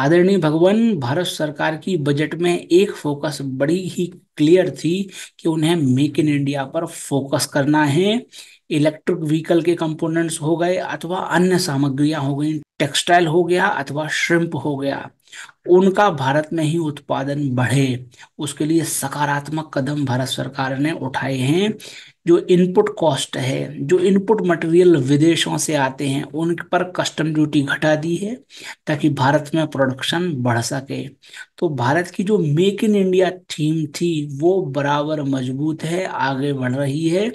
आदरणीय भगवान भारत सरकार की बजट में एक फोकस बड़ी ही क्लियर थी कि उन्हें मेक इन इंडिया पर फोकस करना है इलेक्ट्रिक व्हीकल के कंपोनेंट्स हो गए अथवा अन्य सामग्रियां हो गई टेक्सटाइल हो गया अथवा श्रिम्प हो गया उनका भारत में ही उत्पादन बढ़े उसके लिए सकारात्मक कदम भारत सरकार ने उठाए हैं जो इनपुट कॉस्ट है जो इनपुट मटेरियल विदेशों से आते हैं उन पर कस्टम ड्यूटी घटा दी है ताकि भारत में प्रोडक्शन बढ़ सके तो भारत की जो मेक इन इंडिया थीम थी वो बराबर मजबूत है आगे बढ़ रही है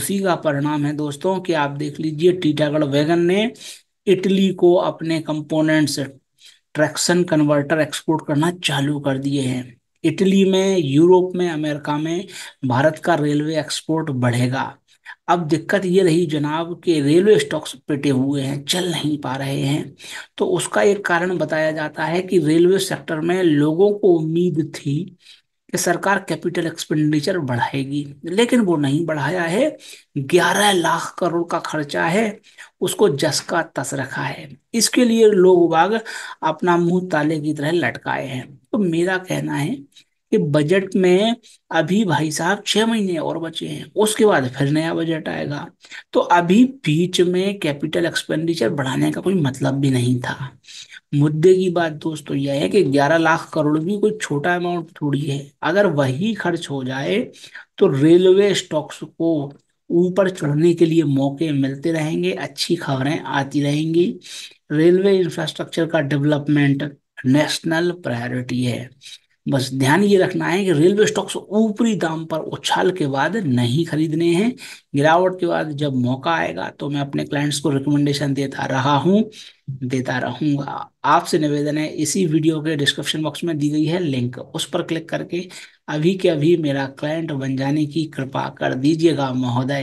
उसी का परिणाम है दोस्तों कि आप देख लीजिए टीटागढ़ वैगन ने इटली को अपने कंपोनेंट्स ट्रैक्शन कन्वर्टर एक्सपोर्ट करना चालू कर दिए हैं इटली में यूरोप में अमेरिका में भारत का रेलवे एक्सपोर्ट बढ़ेगा अब दिक्कत ये रही जनाब कि रेलवे स्टॉक्स पिटे हुए हैं चल नहीं पा रहे हैं तो उसका एक कारण बताया जाता है कि रेलवे सेक्टर में लोगों को उम्मीद थी कि सरकार कैपिटल एक्सपेंडिचर बढ़ाएगी लेकिन वो नहीं बढ़ाया है ग्यारह लाख करोड़ का खर्चा है उसको जस का तस रखा है इसके लिए लोग बाग अपना मुंह ताले की तरह लटकाए हैं तो मेरा कहना है कि बजट में अभी भाई साहब छह महीने और बचे हैं उसके बाद फिर नया बजट आएगा तो अभी बीच में कैपिटल एक्सपेंडिचर बढ़ाने का कोई मतलब भी नहीं था मुद्दे की बात दोस्तों यह है कि 11 लाख करोड़ भी कोई छोटा अमाउंट थोड़ी है अगर वही खर्च हो जाए तो रेलवे स्टॉक्स को ऊपर चढ़ने के लिए मौके मिलते रहेंगे अच्छी खबरें आती रहेंगी रेलवे इंफ्रास्ट्रक्चर का डेवलपमेंट नेशनल प्रायोरिटी है बस ध्यान ये रखना है कि रेलवे स्टॉक्स ऊपरी दाम पर उछाल के बाद नहीं खरीदने हैं गिरावट के बाद जब मौका आएगा तो मैं अपने क्लाइंट्स को रिकमेंडेशन देता रहा हूँ देता रहूंगा आपसे निवेदन है इसी वीडियो के डिस्क्रिप्शन बॉक्स में दी गई है लिंक उस पर क्लिक करके अभी के अभी मेरा क्लाइंट बन जाने की कृपा कर दीजिएगा महोदय